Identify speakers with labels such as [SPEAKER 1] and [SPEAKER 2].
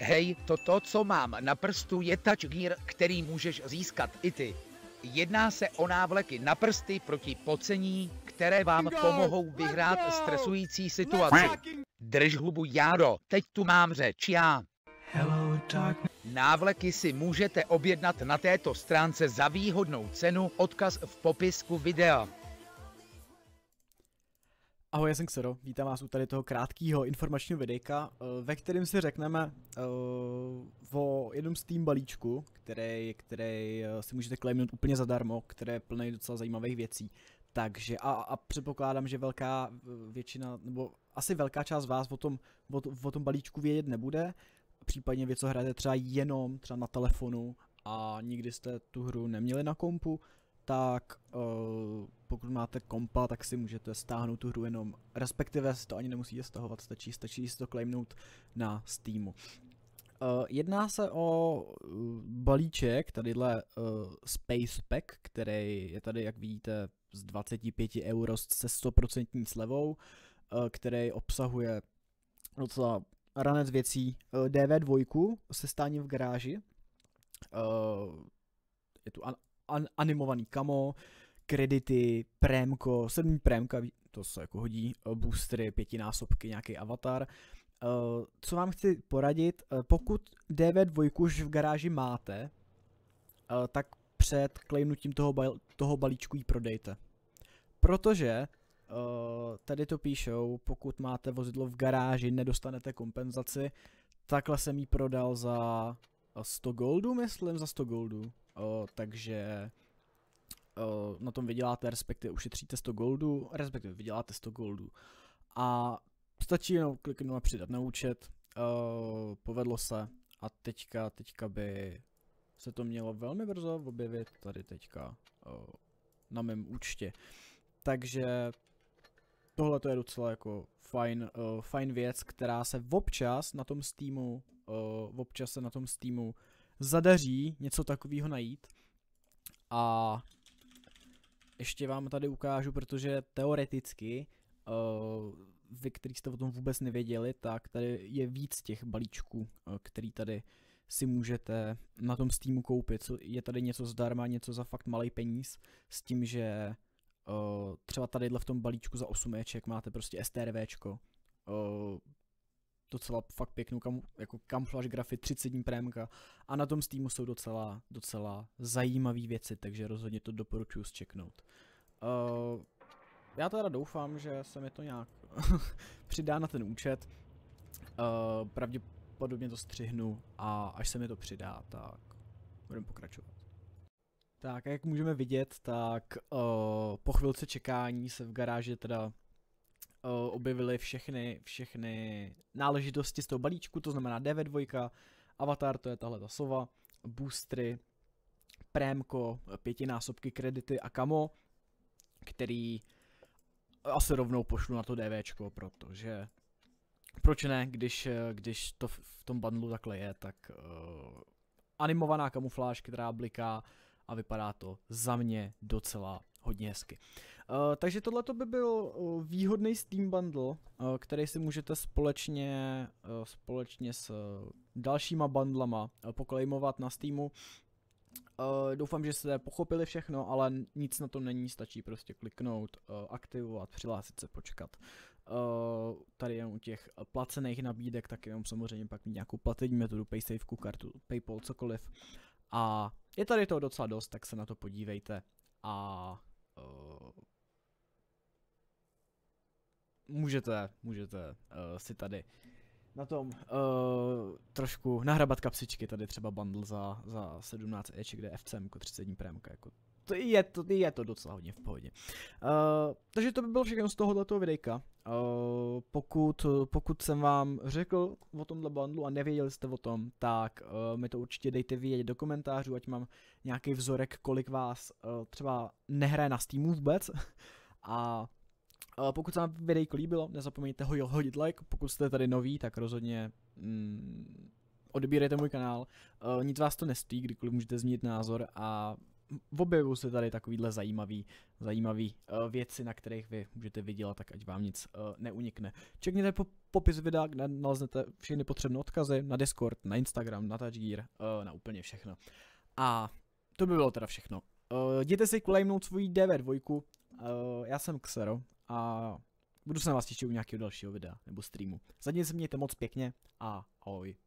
[SPEAKER 1] hej, toto, co mám na prstu, je touch gear, který můžeš získat i ty. Jedná se o návleky na prsty proti pocení, které vám pomohou vyhrát stresující situaci. Drž hubu, Járo, teď tu mám řeč já. Hello, Návleky si můžete objednat na této stránce za výhodnou cenu, odkaz v popisku videa. Ahoj, já jsem Xero, vítám vás u tady toho krátkého informačního videjka, eh, ve kterém si řekneme uh, o jednom z tým balíčku, který, který eh, si můžete klejmnout úplně zadarmo, které je plný docela zajímavých věcí. Takže a, a předpokládám, že velká většina, nebo asi velká část vás o tom, o, o tom balíčku vědět nebude, případně vy, co hrajete třeba jenom třeba na telefonu a nikdy jste tu hru neměli na kompu, tak eh, pokud máte kompa, tak si můžete stáhnout tu hru jenom, respektive si to ani nemusíte stahovat, stačí, stačí si to claimnout na Steamu. Uh, jedná se o uh, balíček, tadyhle uh, Space Pack, který je tady, jak vidíte, z 25 euro se 100% slevou, uh, který obsahuje docela ranec věcí. Uh, DV2 se stáním v garáži, uh, je tu an- animovaný kamo, kredity, prémko, sedmý prémka, to se jako hodí, eh, boostery, pětinásobky, nějaký avatar. Eh, co vám chci poradit, eh, pokud DV2 už v garáži máte, tak před klejnutím toho, bal- toho balíčku ji prodejte. Protože tady to píšou, pokud máte vozidlo v garáži, nedostanete kompenzaci, takhle jsem ji prodal za 100 goldů, myslím, za 100 goldů. takže o, na tom vyděláte, respektive ušetříte 100 goldů, respektive vyděláte 100 goldů. A stačí jenom kliknout a přidat na účet, o, povedlo se a teďka, teďka by se to mělo velmi brzo objevit tady teďka o, na mém účtě. Takže tohle to je docela jako fajn, uh, fajn věc, která se občas na tom Steamu, uh, občas se na tom Steamu zadaří něco takového najít. A ještě vám tady ukážu, protože teoreticky, uh, vy, kteří jste o tom vůbec nevěděli, tak tady je víc těch balíčků, uh, který tady si můžete na tom Steamu koupit. Je tady něco zdarma, něco za fakt malý peníz, s tím, že Eh, třeba tadyhle v tom balíčku za 8 Eček máte prostě STRVčko. Eh, docela fakt pěknou kam, jako kamufláž grafy, 30 dní prémka a na tom Steamu jsou docela, docela zajímavé věci, takže rozhodně to doporučuji zčeknout. Uh, já teda doufám, že se mi to nějak přidá na ten účet. Uh, pravděpodobně to střihnu a až se mi to přidá, tak budeme pokračovat. Tak a jak můžeme vidět, tak uh, po chvilce čekání se v garáži teda uh, objevily všechny, všechny náležitosti z toho balíčku, to znamená DV2, Avatar, to je tahle ta sova, boostry, prémko, pětinásobky kredity a kamo, který asi rovnou pošlu na to DVčko, protože proč ne, když, když to v tom bundlu takhle je, tak uh, animovaná kamufláž, která bliká, a vypadá to za mě docela hodně hezky. Uh, takže tohle by byl uh, výhodný Steam Bundle, uh, který si můžete společně, uh, společně s uh, dalšíma bundlama uh, poklejmovat na Steamu. Uh, doufám, že jste pochopili všechno, ale nic na to není, stačí prostě kliknout, uh, aktivovat, přihlásit se, počkat. Uh, tady jen u těch placených nabídek, tak jenom samozřejmě pak mít nějakou platební metodu, paysafeku, kartu, paypal, cokoliv. A je tady toho docela dost, tak se na to podívejte. A uh, můžete, můžete uh, si tady na tom uh, trošku nahrabat kapsičky, tady třeba bundle za, za 17 eček, kde FCM 30 dní prémka, jako to je, to, je to docela hodně v pohodě. Uh, takže to by bylo všechno z tohoto videjka. Uh, pokud, pokud jsem vám řekl o tomhle bundlu a nevěděli jste o tom, tak uh, mi to určitě dejte vědět do komentářů, ať mám nějaký vzorek, kolik vás uh, třeba nehraje na Steamu vůbec. a uh, pokud se vám videjko líbilo, nezapomeňte ho hodit like, pokud jste tady nový, tak rozhodně mm, odebírejte můj kanál. Uh, nic vás to nestojí, kdykoliv můžete změnit názor a objevují se tady takovýhle zajímavý, zajímavý uh, věci, na kterých vy můžete vydělat, tak ať vám nic uh, neunikne. Čekněte po, popis videa, kde naleznete všechny potřebné odkazy na Discord, na Instagram, na Touchgear, uh, eh, na úplně všechno. A to by bylo teda všechno. Uh, jděte si kulejmnout svoji DV2, uh, já jsem Xero a budu se na vás těšit u nějakého dalšího videa nebo streamu. Zadně se mějte moc pěkně a ahoj.